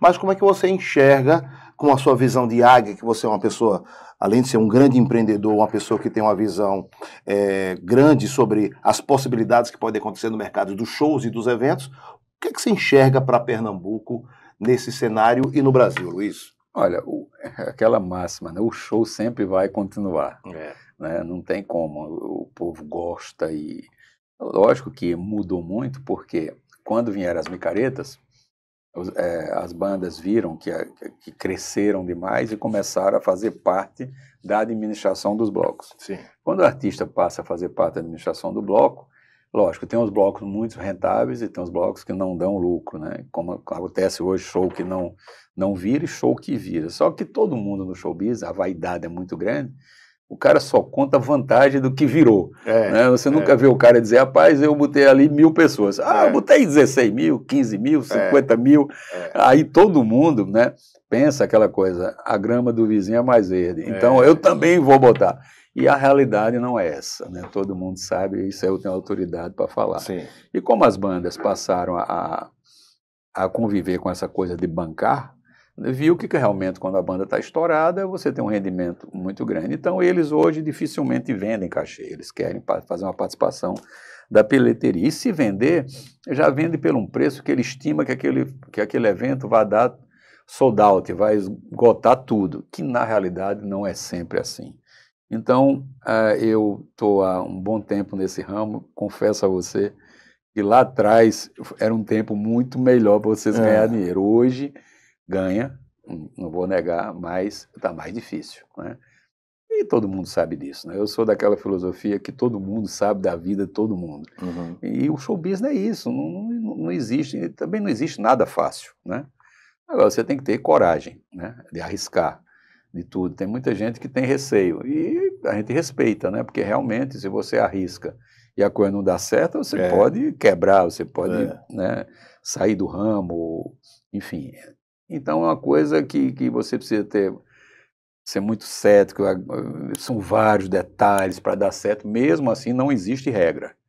mas como é que você enxerga com a sua visão de águia, que você é uma pessoa, além de ser um grande empreendedor, uma pessoa que tem uma visão é, grande sobre as possibilidades que podem acontecer no mercado dos shows e dos eventos, o que, é que você enxerga para Pernambuco nesse cenário e no Brasil, Luiz? Olha, o, aquela máxima, né? o show sempre vai continuar. É. Né? Não tem como, o povo gosta e. Lógico que mudou muito, porque quando vieram as micaretas, é, as bandas viram é, que, que, cresceram demais e começaram a fazer parte da administração dos blocos. Sim. Quando o artista passa a fazer parte da administração do bloco, lógico, tem os blocos muito rentáveis e tem os blocos que não dão lucro, né? Como acontece hoje, show que não, não vira e show que vira. Só que todo mundo no showbiz, a vaidade é muito grande, o cara só conta vantagem do que virou. É, né? Você é. nunca é. vê o cara dizer, rapaz, eu botei ali mil pessoas. Ah, é. botei 16 mil, 15 mil, 50 é. mil. É. Aí todo mundo né, pensa aquela coisa, a grama do vizinho é mais verde. Então eu também vou botar. E a realidade não é essa, né? Todo mundo sabe, isso eu tenho autoridade para falar. Sim. E como as bandas passaram a, a conviver com essa coisa de bancar, viu que realmente quando a banda está estourada, você tem um rendimento muito grande. Então, eles hoje dificilmente vendem cachê, eles querem fazer uma participação da peleteria. E se vender, já vende pelo um preço que ele estima que aquele, que aquele evento vai dar sold out, vai esgotar tudo, que na realidade não é sempre assim. Então, uh, eu estou há um bom tempo nesse ramo, confesso a você que lá atrás era um tempo muito melhor para vocês é. ganhar dinheiro. Hoje, ganha, não vou negar, mas está mais difícil. Né? E todo mundo sabe disso. Né? Eu sou daquela filosofia que todo mundo sabe da vida de todo mundo. Uhum. E o show business é isso, não, não, não, existe, também não existe nada fácil. Né? Agora, você tem que ter coragem né? de arriscar de tudo. Tem muita gente que tem receio e a gente respeita, né? porque realmente se você arrisca e a coisa não dá certo, você é. pode quebrar, você pode é. né, sair do ramo, enfim, então é uma coisa que, que você precisa ter, ser muito cético, são vários detalhes para dar certo, mesmo assim não existe regra.